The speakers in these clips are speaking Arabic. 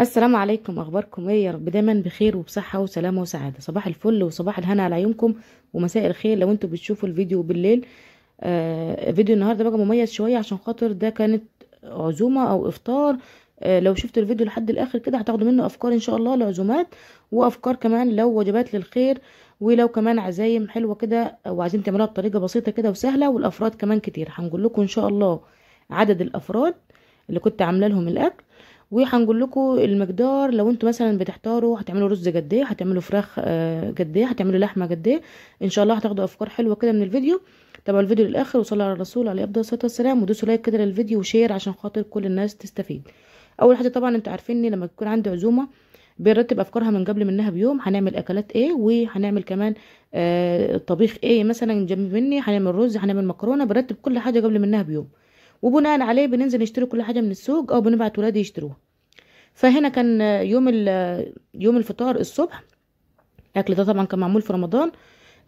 السلام عليكم اخباركم ايه يا رب دايما بخير وبصحه وسلامه وسعاده صباح الفل وصباح الهنا على عيونكم ومساء الخير لو انتوا بتشوفوا الفيديو بالليل آه فيديو النهارده بقى مميز شويه عشان خاطر ده كانت عزومه او افطار آه لو شفتوا الفيديو لحد الاخر كده هتاخدوا منه افكار ان شاء الله لعزومات وافكار كمان لو وجبات للخير ولو كمان عزايم حلوه كده وعايزين تعملوها بطريقه بسيطه كده وسهله والافراد كمان كتير هنقول لكم ان شاء الله عدد الافراد اللي كنت عامله لهم الاكل وهنقول لكم المقدار لو انتوا مثلا بتحتاروا هتعملوا رز قد ايه هتعملوا فراخ آه، قد ايه هتعملوا لحمه قد ايه ان شاء الله هتاخدوا افكار حلوه كده من الفيديو تابعوا الفيديو للاخر وصلوا على الرسول عليه افضل الصلاه والسلام ودوسوا لايك كده للفيديو وشير عشان خاطر كل الناس تستفيد اول حاجه طبعا انتوا عارفيني لما تكون عندي عزومه بنرتب افكارها من قبل منها بيوم هنعمل اكلات ايه وهنعمل كمان آه طبيخ ايه مثلا جنب مني هنعمل رز هنعمل مكرونه برتب كل حاجه قبل منها بيوم وبناء عليه بننزل نشتري كل حاجه من السوق او بنبعت ولادي يشتروها فهنا كان يوم يوم الفطار الصبح الاكل ده طبعا كان معمول في رمضان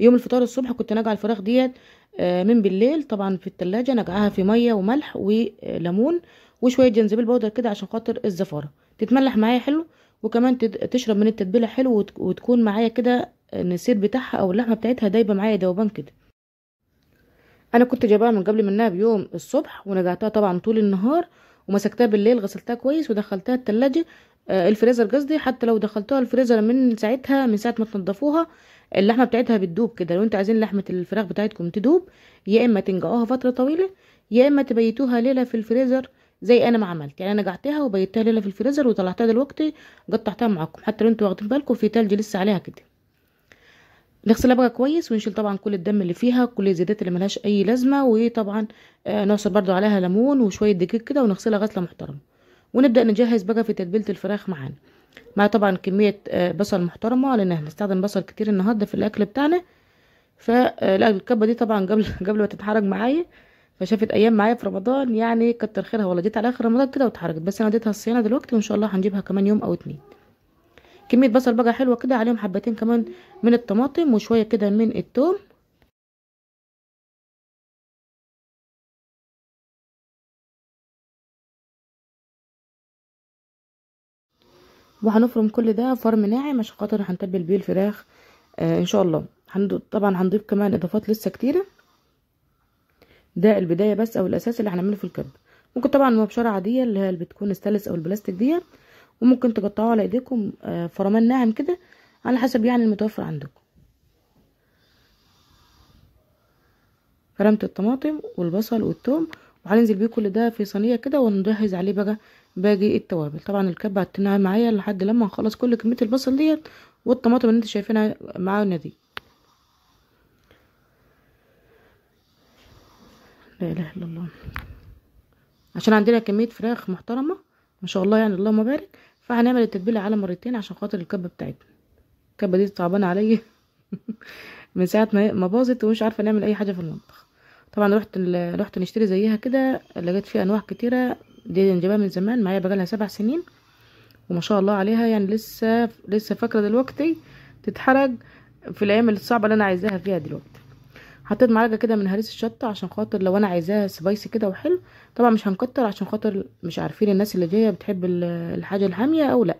يوم الفطار الصبح كنت ناجعه الفراخ ديت آه، من بالليل طبعا في التلاجة نجعها في ميه وملح وليمون وشويه جنزبيل بودر كده عشان خاطر الزفاره تتملح معايا حلو وكمان تشرب من التتبيله حلو وتكون معايا كده النسير بتاعها او اللحمه بتاعتها دايبه معايا دوبان كده انا كنت جايباها من قبل منها بيوم الصبح ونجعتها طبعا طول النهار ومسكتها بالليل غسلتها كويس ودخلتها التلاجة آه، الفريزر قصدي حتى لو دخلتها الفريزر من ساعتها من ساعه ما تنضفوها اللحمه بتاعتها بتدوب كده لو انتوا عايزين لحمه الفراخ بتاعتكم تدوب يا اما تنقعوها فتره طويله يا اما تبيتوها ليله في الفريزر زي انا ما عملت يعني انا نجعتها وبيتها ليله في الفريزر وطلعتها دلوقتي قطعتها معاكم حتى لو انتوا واخدين بالكم في تلج لسه عليها كده نغسلها بقى كويس ونشيل طبعا كل الدم اللي فيها كل الزيادات اللي ملهاش اي لازمه وطبعا آه، نعصر برده عليها ليمون وشويه دقيق كده ونغسلها غسله محترمه ونبدا نجهز بقى في تتبيله الفراخ معانا مع طبعا كميه آه، بصل محترمه لان هنستخدم بصل كتير النهارده في الاكل بتاعنا آه، لا الكبه دي طبعا قبل قبل ما تتحرج معايا فشافت ايام معايا في رمضان يعني كتر خيرها والله جيت على اخر رمضان كده واتحرجت بس انا اديتها الصيانه دلوقتي وان شاء الله هنجيبها كمان يوم او اتنين كميه بصل بقى حلوه كده عليهم حبتين كمان من الطماطم وشويه كده من التوم وهنفرم كل ده فرم ناعم عشان خاطر هنتبل بيه الفراخ آه ان شاء الله هند... طبعا هنضيف كمان اضافات لسه كتيره ده البدايه بس او الاساس اللي هنعمله في الكب ممكن طبعا مبشره عاديه اللي هي اللي بتكون ستانلس او البلاستيك ديت وممكن تقطعوه على ايديكم آه، فرمان ناعم كده على حسب يعني المتوفر عندكم فرمت الطماطم والبصل والثوم وهننزل بيه كل ده في صينيه كده ونجهز عليه بقى باقي التوابل طبعا الكب هتنها معايا لحد لما نخلص كل كميه البصل ديت والطماطم اللي انتوا شايفينها معانا دي لا اله الا الله عشان عندنا كميه فراخ محترمه ما شاء الله يعني اللهم بارك فهنعمل التتبيله على مرتين عشان خاطر الكبه بتاعتنا الكبه دي صعبانه عليا من ساعه ما باظت ومش عارفه نعمل اي حاجه في المطبخ طبعا رحت ال... رحت نشتري زيها كده لقيت فيها انواع كتيره دي نجيبها من زمان معايا بقالها سبع سنين وما شاء الله عليها يعني لسه لسه فاكره دلوقتي تتحرج في الايام الصعبه اللي انا عايزاها فيها دلوقتي حطيت معلقه كده من هريس الشطه عشان خاطر لو انا عايزاها سبايسي كده وحلو طبعا مش هنكتر عشان خاطر مش عارفين الناس اللي جايه بتحب الحاجه الحاميه او لا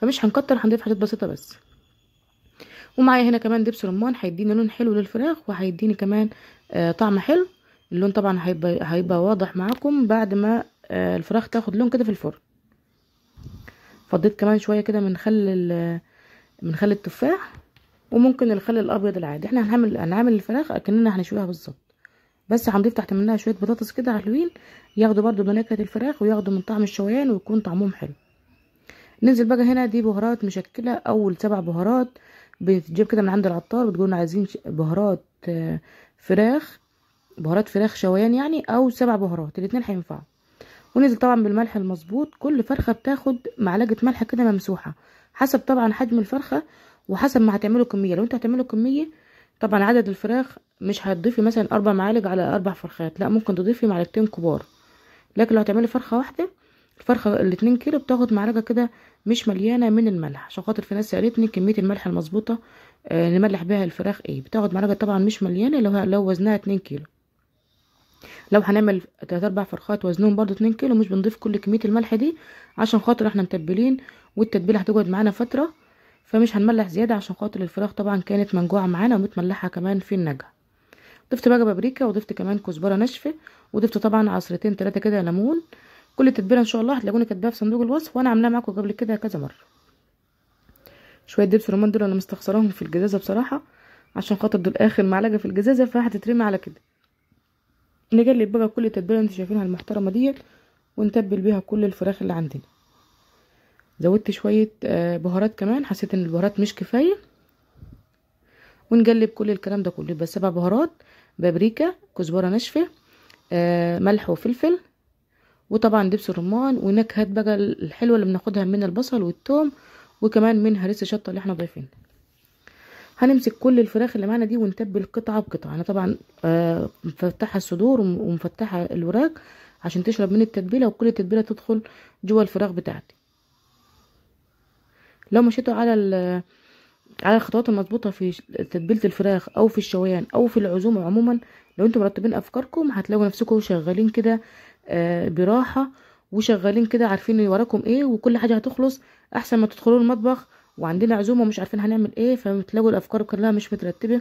فمش هنكتر هنضيف حاجات بسيطه بس ومعايا هنا كمان دبس رمان هيديني لون حلو للفراخ وهيديني كمان آه طعم حلو اللون طبعا هيبقى هيبقى واضح معاكم بعد ما آه الفراخ تاخد لون كده في الفرن فضيت كمان شويه كده من خل من خل التفاح وممكن الخل الابيض العادي احنا هنعمل هنعمل الفراخ اكننا هنشويها بالظبط بس هنضيف تحت منها شويه بطاطس كده حلوين ياخدوا برده بنكهه الفراخ وياخدوا من طعم الشويان ويكون طعمهم حلو ننزل بقى هنا دي بهارات مشكله اول سبع بهارات بتجيب كده من عند العطار بتقول عايزين بهارات آه، فراخ بهارات فراخ شويان يعني او سبع بهارات الاتنين هينفعوا وننزل طبعا بالملح المظبوط كل فرخه بتاخد معلقه ملح كده ممسوحه حسب طبعا حجم الفرخه وحسب ما هتعملوا كميه لو انت هتعملوا كميه طبعا عدد الفراخ مش هتضيفي مثلا اربع معالج على اربع فرخات لا ممكن تضيفي معلقتين كبار لكن لو هتعملي فرخه واحده الفرخه الاتنين كيلو بتاخد معلقه كده مش مليانه من الملح عشان خاطر في ناس سالتني كميه الملح المظبوطه آه، نملح بيها الفراخ ايه بتاخد معلقه طبعا مش مليانه لو لو وزنها اتنين كيلو لو هنعمل تلات اربع فرخات وزنهم برضو اتنين كيلو مش بنضيف كل كميه الملح دي عشان خاطر احنا متبلين والتتبيله هتقعد معانا فتره فمش هنملح زياده عشان خاطر الفراخ طبعا كانت منجوعه معانا ومتملحه كمان في النجع ضفت بقى بابريكا وضفت كمان كزبره ناشفه وضفت طبعا عصرتين ثلاثه كده ليمون كل التتبيله ان شاء الله هتلاقوني كاتباها في صندوق الوصف وانا عاملاها معاكم قبل كده كذا مره شويه دبس رمان دول انا مستخسراهم في الجزازه بصراحه عشان خاطر دول اخر معلقه في الجزازه فهتترمي على كده نجلب بقى كل التتبيله انتوا شايفينها المحترمه ديت ونتبل بيها كل الفراخ اللي عندنا زودت شوية آه، بهارات كمان حسيت ان البهارات مش كفاية ونقلب كل الكلام ده كله يبقى سبع بهارات بابريكا كزبرة ناشفة آه، ملح وفلفل وطبعا دبس الرمان ونكهات بقى الحلوة اللي بناخدها من البصل والثوم وكمان من هريس الشطة اللي احنا ضايفينها هنمسك كل الفراخ اللي معانا دي ونتبل قطعة بقطعة انا طبعا آه، مفتحة الصدور ومفتحة الوراك عشان تشرب من التتبيلة وكل التتبيلة تدخل جوه الفراخ بتاعتي لو مشيتوا على على الخطوات المظبوطه في تتبيله الفراخ او في الشويان او في العزومه عموما لو انتم مرتبين افكاركم هتلاقوا نفسكم شغالين كده آه، براحه وشغالين كده عارفين وراكم ايه وكل حاجه هتخلص احسن ما تدخلوا المطبخ وعندنا عزومه ومش عارفين هنعمل ايه فتلاقوا الافكار كلها مش مترتبه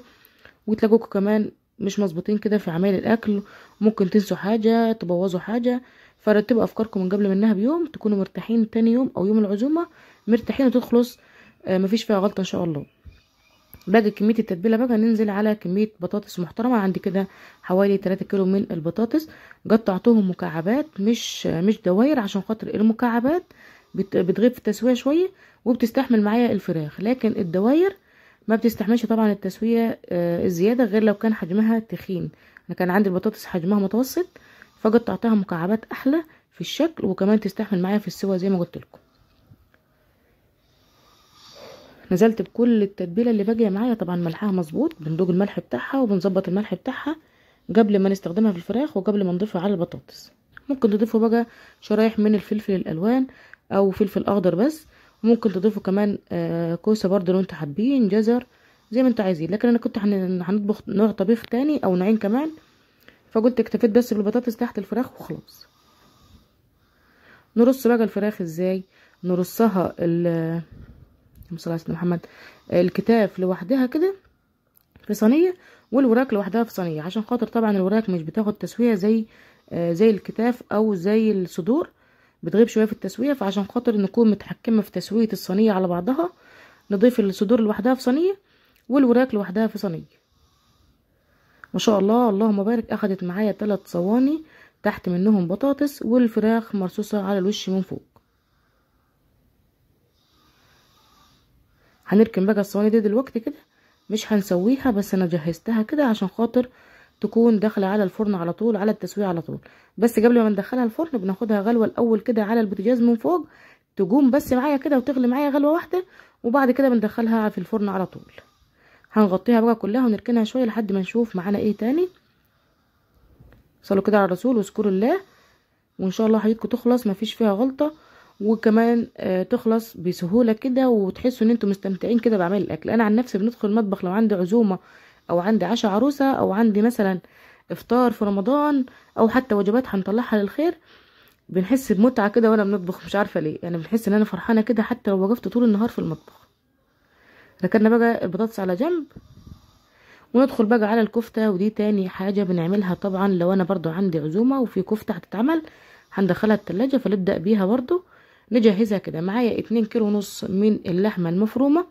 وتلاقوكم كمان مش مظبوطين كده في عمايل الاكل ممكن تنسوا حاجه تبوظوا حاجه فرتبوا افكاركم من قبل منها بيوم تكونوا مرتاحين تاني يوم او يوم العزومه مرتاحين وتخلص آه، مفيش فيها غلطه ان شاء الله باجي كميه التتبيله بقى ننزل على كميه بطاطس محترمه عندي كده حوالي 3 كيلو من البطاطس قطعتهم مكعبات مش آه، مش دواير عشان خاطر المكعبات بتغيب في التسويه شويه وبتستحمل معايا الفراخ لكن الدواير ما بتستحملش طبعا التسويه آه، الزياده غير لو كان حجمها تخين انا كان عندي البطاطس حجمها متوسط فقطعتها مكعبات احلى في الشكل وكمان تستحمل معايا في السوا زي ما قلت لكم نزلت بكل التتبيله اللي باقيه معايا طبعا ملحها مظبوط بندوق الملح بتاعها وبنظبط الملح بتاعها قبل ما نستخدمها في الفراخ وقبل ما نضيفها على البطاطس ممكن تضيفوا بقى شرايح من الفلفل الالوان او فلفل اخضر بس ممكن تضيفوا كمان آه كوسه برضو لو انتوا حابين جزر زي ما انتوا عايزين لكن انا كنت هنطبخ نوع طبيخ تاني او نوعين كمان فقلت اكتفيت بس بالبطاطس تحت الفراخ وخلاص نرص بقى الفراخ ازاي نرصها ال صلى الله محمد الكتاف لوحدها كده في صينيه والوراك لوحدها في صينيه عشان خاطر طبعا الوراك مش بتاخد تسويه زي آه، زي الكتاف او زي الصدور بتغيب شويه في التسويه فعشان خاطر نكون متحكمه في تسويه الصينيه على بعضها نضيف الصدور لوحدها في صينيه والوراك لوحدها في صينيه شاء الله اللهم بارك اخدت معايا تلات صواني تحت منهم بطاطس والفراخ مرصوصة على الوش من فوق هنركن بقى الصواني دي دلوقتي كده مش هنسويها بس انا جهزتها كده عشان خاطر تكون داخله على الفرن على طول على التسويه على طول بس قبل ما ندخلها الفرن بناخدها غلوه الاول كده على البوتجاز من فوق تقوم بس معايا كده وتغلي معايا غلوه واحده وبعد كده بندخلها في الفرن على طول هنغطيها بقى كلها ونركنها شويه لحد ما نشوف معانا ايه تاني صلوا كده على الرسول واذكروا الله وان شاء الله حياتكم تخلص مفيش فيها غلطه وكمان آه تخلص بسهوله كده وتحسوا ان انتم مستمتعين كده بعمل الاكل انا عن نفسي بندخل المطبخ لو عندي عزومه او عندي عشاء عروسه او عندي مثلا افطار في رمضان او حتى وجبات هنطلعها للخير بنحس بمتعه كده وانا بنطبخ مش عارفه ليه يعني بنحس ان انا فرحانه كده حتى لو وقفت طول النهار في المطبخ ركننا بقى البطاطس على جنب وندخل بقى على الكفته ودي تاني حاجه بنعملها طبعا لو انا برضو عندي عزومه وفي كفته هتتعمل هندخلها التلاجة فنبدا بيها برضو نجهزها كده معايا اتنين كيلو ونص من اللحمه المفرومه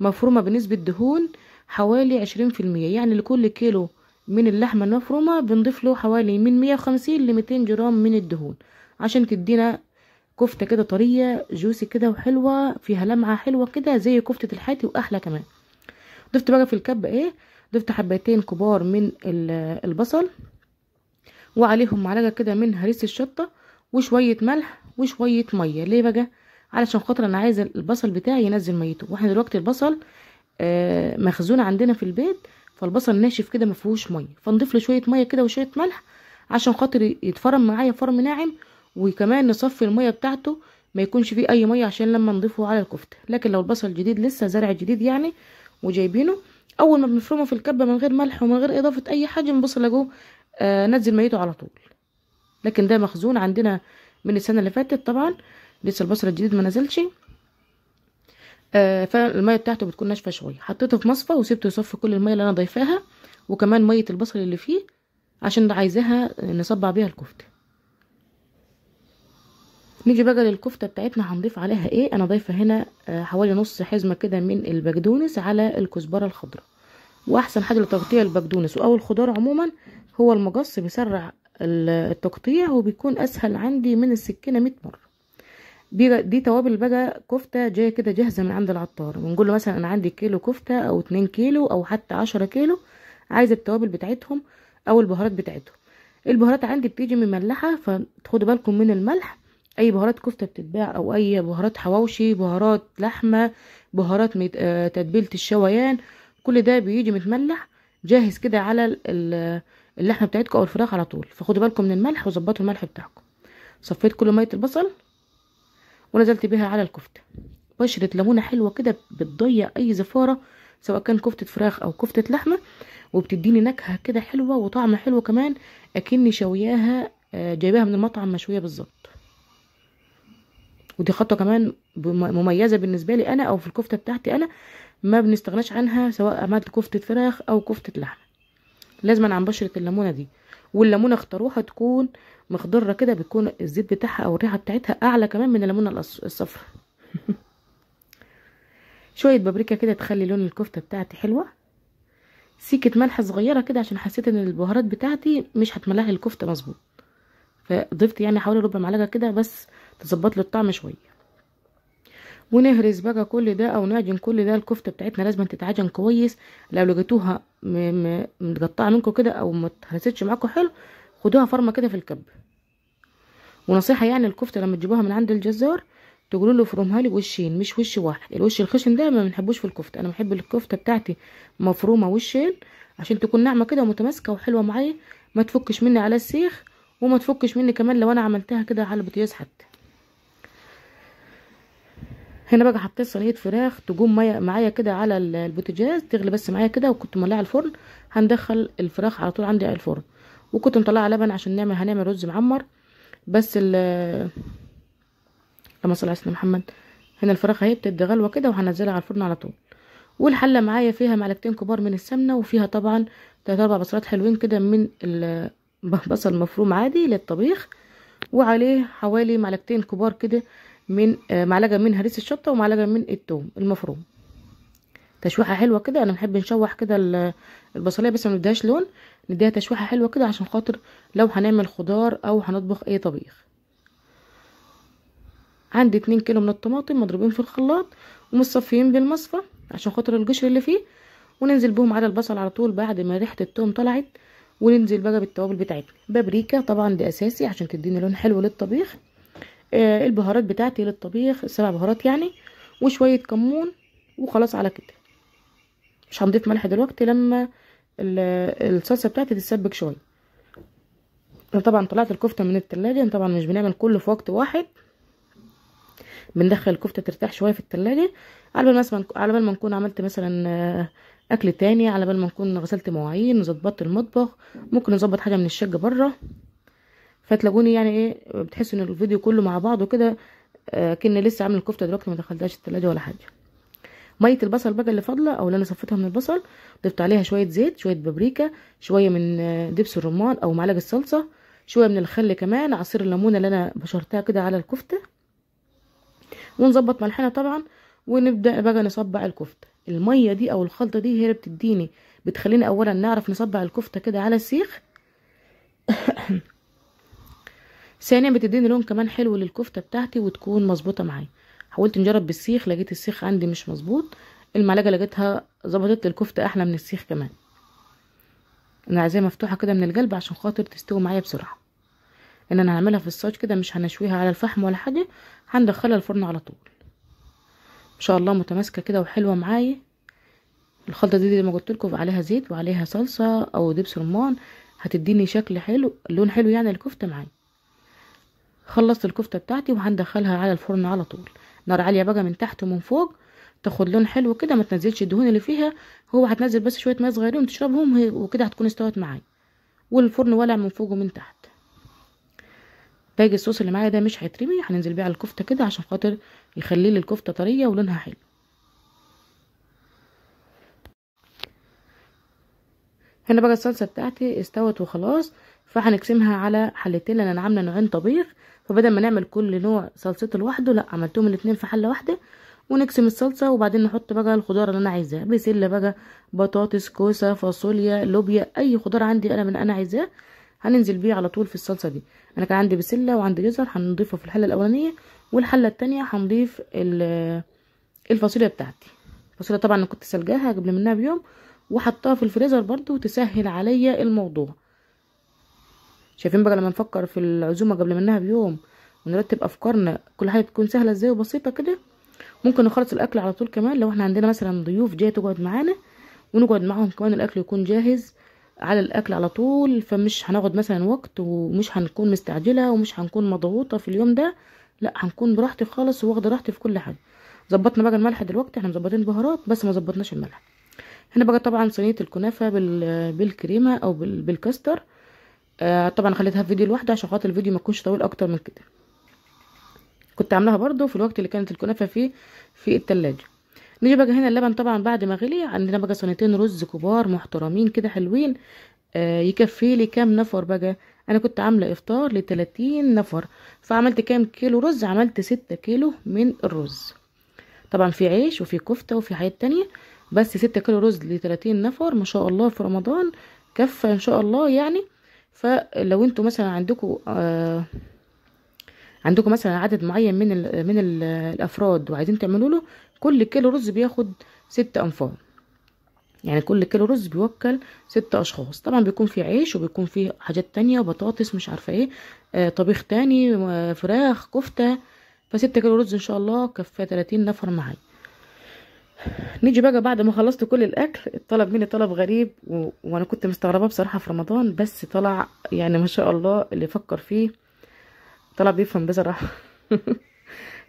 مفرومه بنسبه دهون حوالي عشرين في المية يعني لكل كيلو من اللحمه المفرومه بنضيف له حوالي من مية وخمسين لميتين جرام من الدهون عشان تدينا كفته كده طريه جوسي كده وحلوه فيها لمعه حلوه كده زي كفته الحاتي واحلى كمان ضفت بقى في الكب ايه ضفت حبتين كبار من البصل وعليهم معلقه كده من هريس الشطه وشويه ملح وشويه ميه ليه بقى علشان خاطر انا عايزه البصل بتاعي ينزل ميته واحنا دلوقتي البصل آه مخزون عندنا في البيت فالبصل ناشف كده مفيهوش ميه فنضيف له شويه ميه كده وشويه ملح عشان خاطر يتفرم معايا فرم ناعم وكمان نصفي الميه بتاعته ما يكونش فيه اي ميه عشان لما نضيفه على الكفته لكن لو البصل الجديد لسه زرع جديد يعني وجايبينه اول ما بنفرمه في الكبه من غير ملح ومن غير اضافه اي حاجه بنبص اجوه آه نزل ميته على طول لكن ده مخزون عندنا من السنه اللي فاتت طبعا لسه البصل الجديد ما نزلش آه فالميه بتاعته بتكون ناشفه شويه حطيته في مصفى وسبته يصفي كل الميه اللي انا ضايفاها وكمان ميه البصل اللي فيه عشان عايزاها نصبع بيها الكفته نيجي بقى للكفته بتاعتنا هنضيف عليها ايه انا ضايفه هنا آه، حوالي نص حزمه كده من البقدونس على الكزبره الخضراء واحسن حاجه لتقطيع البقدونس او الخضار عموما هو المقص بيسرع التقطيع وبيكون اسهل عندي من السكينه 100 مره دي توابل بقى كفته جايه كده جاهزه من عند العطار بنقول له مثلا انا عندي كيلو كفته او 2 كيلو او حتى 10 كيلو عايزه التوابل بتاعتهم او البهارات بتاعتهم البهارات عندي بتيجي مملحه فتاخدوا بالكم من الملح اي بهارات كفته بتتباع او اي بهارات حواوشي بهارات لحمه بهارات آه، تتبيله الشويان كل ده بيجي متملح جاهز كده على اللحمه بتاعتكم او الفراخ على طول فخدوا بالكم من الملح وظبطوا الملح بتاعكم صفيت كل ميه البصل ونزلت بيها على الكفته بشره ليمونه حلوه كده بتضيع اي زفاره سواء كان كفته فراخ او كفته لحمه وبتديني نكهه كده حلوه وطعم حلو كمان اكني شوياها آه، جايباها من المطعم مشويه بالظبط ودي خطوه كمان مميزه بالنسبه لي انا او في الكفته بتاعتي انا ما بنستغناش عنها سواء عملت كفته فراخ او كفته لحمه لازما عن بشره الليمونه دي والليمونه اختاروها تكون مخضره كده بتكون الزيت بتاعها او الريحه بتاعتها اعلى كمان من الليمونه الصفراء شويه بابريكا كده تخلي لون الكفته بتاعتي حلوه سيكه ملح صغيره كده عشان حسيت ان البهارات بتاعتي مش هتملح الكفته مظبوط فضفت يعني حوالي ربع معلقه كده بس تظبط له الطعم شويه ونهرس بقى كل ده او نعجن كل ده الكفته بتاعتنا لازم تتعجن كويس لو لقيتوها متقطعه منكم كده او ما اتهرستش معاكم حلو خدوها فرمه كده في الكب ونصيحه يعني الكفته لما تجيبوها من عند الجزار تقولوا له فرمها لي وشين مش وش واحد الوش الخشن ده ما بنحبوش في الكفته انا بحب الكفته بتاعتي مفرومه وشين عشان تكون ناعمه كده ومتماسكه وحلوه معايا ما تفكش مني على السيخ وما تفكش مني كمان لو انا عملتها كده على البوتياز حتى هنا بقى حطيت صينيه فراخ تجوم معايا كده على البوتاجاز تغلي بس معايا كده وكنت مولعه الفرن هندخل الفراخ على طول عندي على الفرن وكنت مطلعه لبن عشان نعمل هنعمل رز معمر بس ال لما صلى على سيدنا محمد هنا الفراخ اهي بتدي غلوه كده وهنزلها على الفرن على طول والحله معايا فيها معلقتين كبار من السمنه وفيها طبعا تلات اربع بصلات حلوين كده من بصل مفروم عادي للطبيخ وعليه حوالي معلقتين كبار كده من آه، معلقه من هريس الشطه ومعلقه من الثوم المفروم تشويحه حلوه كده انا بنحب نشوح كده البصليه بس ما نديهاش لون نديها تشويحه حلوه كده عشان خاطر لو هنعمل خضار او هنطبخ اي طبيخ عندي اتنين كيلو من الطماطم مضروبين في الخلاط ومصفيين بالمصفى عشان خاطر القشر اللي فيه وننزل بهم على البصل على طول بعد ما ريحه التوم طلعت وننزل بقى بالتوابل بتاعتنا بابريكا طبعا دي اساسي عشان تديني لون حلو للطبيخ آه البهارات بتاعتي للطبيخ السبع بهارات يعني وشويه كمون وخلاص على كده مش هنضيف ملح دلوقتي لما الصلصه بتاعتي تتسبك شويه طبعا طلعت الكفته من التلاجة طبعا مش بنعمل كله في وقت واحد بندخل الكفته ترتاح شويه في التلاجة على بال ما على بال ما نكون عملت مثلا آه، اكل تاني على بال ما نكون غسلت مواعين وظبطت المطبخ ممكن نظبط حاجه من الشقه بره فتلاقوني يعني ايه بتحسوا ان الفيديو كله مع بعضه كده آه، كنا لسه عامل الكفته دلوقتي ما دخلتهاش التلاجة ولا حاجه ميه البصل بقى اللي فاضله او اللي انا صفيتها من البصل ضفت عليها شويه زيت شويه بابريكا شويه من آه، دبس الرمان او معلقه الصلصه شويه من الخل كمان عصير الليمونه اللي انا بشرتها كده على الكفته ونظبط ملحنا طبعا ونبدا بقى نصبع الكفته الميه دي او الخلطه دي هي اللي بتديني بتخليني اولا نعرف نصبع الكفته كده على السيخ ثانيا بتديني لون كمان حلو للكفته بتاعتي وتكون مظبوطه معايا حاولت نجرب بالسيخ لقيت السيخ عندي مش مظبوط المعلقه لقيتها ظبطت الكفته احلى من السيخ كمان انا عايزاها مفتوحه كده من القلب عشان خاطر تستوي معايا بسرعه ان انا هعملها في الصاج كده مش هنشويها على الفحم ولا حاجه هندخلها الفرن على طول ان شاء الله متماسكه كده وحلوه معايا الخلطه دي, زي ما قلت لكم عليها زيت وعليها صلصه او دبس رمان هتديني شكل حلو لون حلو يعني الكفته معايا خلصت الكفته بتاعتي وهندخلها على الفرن على طول نار عاليه بقى من تحت ومن فوق تاخد لون حلو كده ما تنزلش الدهون اللي فيها هو هتنزل بس شويه ميه صغيرين تشربهم وكده هتكون استوت معايا والفرن ولع من فوق ومن تحت تاج الصوص اللي معايا ده مش هيترمي هننزل بيه على الكفته كده عشان خاطر يخلي لي الكفته طريه ولونها حلو هنا بقى الصلصه بتاعتي استوت وخلاص فهنقسمها على حلتين لان انا عامله نوعين طبيخ فبدل ما نعمل كل نوع صلصته لوحده لا عملتهم الاتنين في حله واحده ونقسم الصلصه وبعدين نحط بقى الخضار اللي انا عايزاه بسله بقى بطاطس كوسه فاصوليا لوبيا اي خضار عندي انا من انا عايزاه هننزل بيه على طول في الصلصه دي انا كان عندي بسله وعندي جزر هنضيفه في الحله الاولانيه والحله الثانيه هنضيف الفاصوليا بتاعتي الفاصوليا طبعا انا كنت سلقاها قبل منها بيوم وحطها في الفريزر برضو تسهل عليا الموضوع شايفين بقى لما نفكر في العزومه قبل منها بيوم ونرتب افكارنا كل حاجه تكون سهله ازاي وبسيطه كده ممكن نخلص الاكل على طول كمان لو احنا عندنا مثلا ضيوف جايه تقعد معانا ونقعد معاهم كمان الاكل يكون جاهز على الاكل على طول فمش هناخد مثلا وقت ومش هنكون مستعجله ومش هنكون مضغوطه في اليوم ده لا هنكون براحتي خالص واخده راحتي في كل حاجه ظبطنا بقى الملح دلوقتي احنا مظبطين بهارات بس ما ظبطناش الملح هنا بقى طبعا صينيه الكنافه بالكريمه او بالكاستر آه طبعا خليتها في فيديو لوحده عشان خاطر الفيديو ما يكونش طويل اكتر من كده كنت عاملاها برضو في الوقت اللي كانت الكنافه فيه في التلاجة نيجي بقى هنا اللبن طبعا بعد ما غلي عندنا بقى صينيتين رز كبار محترمين كده حلوين آه يكفي لي كام نفر بقى انا كنت عامله افطار لتلاتين نفر فعملت كام كيلو رز عملت ستة كيلو من الرز طبعا في عيش وفي كفته وفي حاجات تانية بس ستة كيلو رز لتلاتين نفر ما شاء الله في رمضان كفه ان شاء الله يعني فلو انتوا مثلا عندكم آه عندكم مثلا عدد معين من من الافراد وعايزين تعملوا له كل كيلو رز بياخد ست انفار يعني كل كيلو رز بيوكل ست اشخاص طبعا بيكون فيه عيش وبيكون فيه حاجات تانية بطاطس مش عارفه ايه آه طبيخ تاني آه، فراخ كفته فستة كيلو رز ان شاء الله كفايه تلاتين نفر معايا نيجي بقى بعد ما خلصت كل الاكل الطلب مني طلب غريب و... وانا كنت مستغربه بصراحه في رمضان بس طلع يعني ما شاء الله اللي فكر فيه طلع بيفهم بصراحه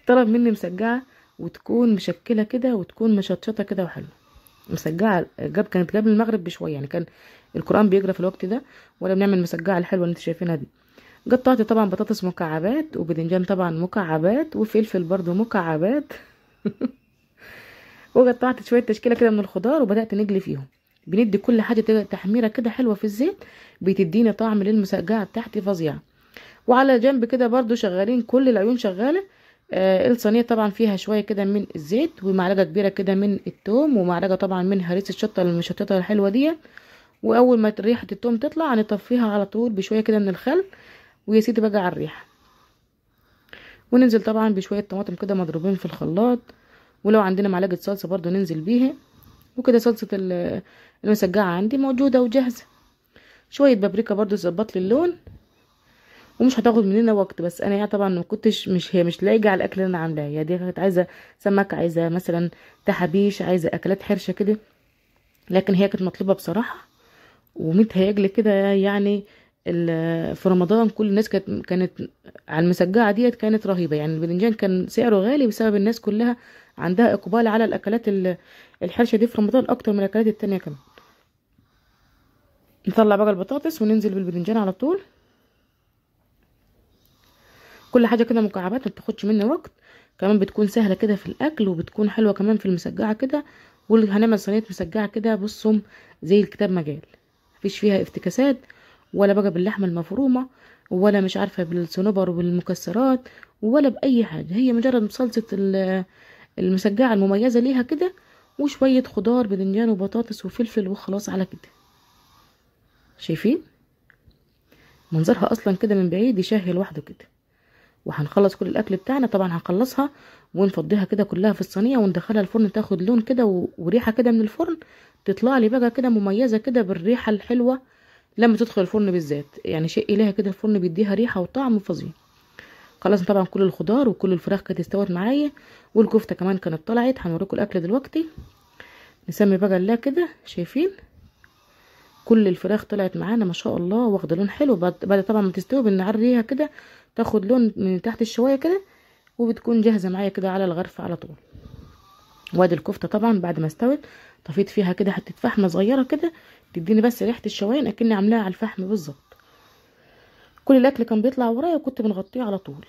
طلب مني مسجعه وتكون مشكله كده وتكون مشطشطه كده وحلوه مسجعه جاب كانت قبل المغرب بشويه يعني كان القران بيقرا في الوقت ده ولا بنعمل مسجعه الحلوه اللي انتوا شايفينها دي قطعت طبعا بطاطس مكعبات وباذنجان طبعا مكعبات وفلفل برضو مكعبات وقطعت شويه تشكيله كده من الخضار وبدات نجلي فيهم بندي كل حاجه تحميره كده حلوه في الزيت بتدينا طعم للمسجعه بتاعتي فظيعه وعلى جنب كده برضو شغالين كل العيون شغاله آه الصينيه طبعا فيها شويه كده من الزيت ومعلقه كبيره كده من التوم ومعلقه طبعا من هريسه الشطه المشططه الحلوه دي واول ما ريحه التوم تطلع هنطفيها على طول بشويه كده من الخل ويا سيدي بقى على الريحه وننزل طبعا بشويه طماطم كده مضروبين في الخلاط ولو عندنا معلقه صلصه برضو ننزل بيها وكده صلصه المسجعه عندي موجوده وجاهزه شويه بابريكا برضو تظبط لي اللون ومش هتاخد مننا وقت بس انا يعني طبعا ما كنتش مش هي مش لايقه على الاكل اللي انا عاملاه يا دي كانت عايزه سمك عايزه مثلا تحابيش عايزه اكلات حرشه كده لكن هي كانت مطلوبه بصراحه ومتهيألي كده يعني في رمضان كل الناس كانت كانت على المسجعه ديت كانت رهيبه يعني الباذنجان كان سعره غالي بسبب الناس كلها عندها اقبال على الاكلات الحرشه دي في رمضان اكتر من الاكلات التانية كمان نطلع بقى البطاطس وننزل بالباذنجان على طول كل حاجه كده مكعبات ما بتاخدش مني وقت كمان بتكون سهله كده في الاكل وبتكون حلوه كمان في المسجعه كده وهنعمل صينيه مسجعه كده بصهم زي الكتاب مجال مفيش فيها افتكاسات ولا بقى باللحمه المفرومه ولا مش عارفه بالصنوبر والمكسرات ولا باي حاجه هي مجرد صلصه المسجعه المميزه ليها كده وشويه خضار بدنجان وبطاطس وفلفل وخلاص على كده شايفين منظرها اصلا كده من بعيد يشهي لوحده كده وهنخلص كل الاكل بتاعنا طبعا هنخلصها ونفضيها كده كلها في الصينيه وندخلها الفرن تاخد لون كده وريحه كده من الفرن تطلع لي بقى كده مميزه كده بالريحه الحلوه لما تدخل الفرن بالذات يعني شيء اليها كده الفرن بيديها ريحه وطعم فظيع خلاص طبعا كل الخضار وكل الفراخ كانت استوت معايا والكفته كمان كانت طلعت هنوريكم الاكل دلوقتي نسمي بقى الله كده شايفين كل الفراخ طلعت معانا ما شاء الله واخده لون حلو بعد طبعا ما تستوي بنعريها كده تاخد لون من تحت الشوايه كده وبتكون جاهزه معايا كده على الغرف على طول وادي الكفته طبعا بعد ما استوت طفيت فيها كده حته فحمه صغيره كده تديني بس ريحه الشوايه اكني عاملاها على الفحم بالظبط كل الاكل كان بيطلع ورايا وكنت بنغطيه على طول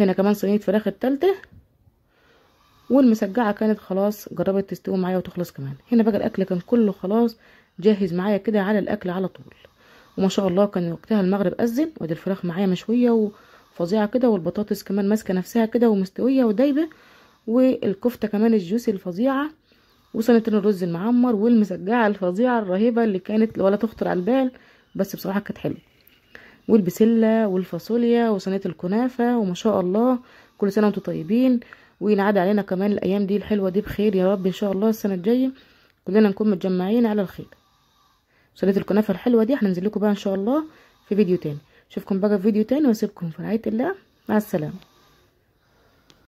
هنا كمان صينيه فراخ التالتة والمسجعه كانت خلاص جربت تستوي معايا وتخلص كمان هنا بقى الاكل كان كله خلاص جاهز معايا كده على الاكل على طول وما شاء الله كان وقتها المغرب اذن وادي الفراخ معايا مشويه و... فظيعه كده والبطاطس كمان ماسكه نفسها كده ومستويه ودايبه والكفته كمان الجوسي الفظيعه وصينتين الرز المعمر والمسجعه الفظيعه الرهيبه اللي كانت ولا تخطر على البال بس بصراحه كانت حلوه والبسله والفاصوليا وصينيه الكنافه وما شاء الله كل سنه وانتم طيبين وينعاد علينا كمان الايام دي الحلوه دي بخير يا رب ان شاء الله السنه الجايه كلنا نكون متجمعين على الخير صينيه الكنافه الحلوه دي هننزل لكم بقى ان شاء الله في فيديو تاني اشوفكم بقى في فيديو تاني واسيبكم في رعايه الله مع السلامه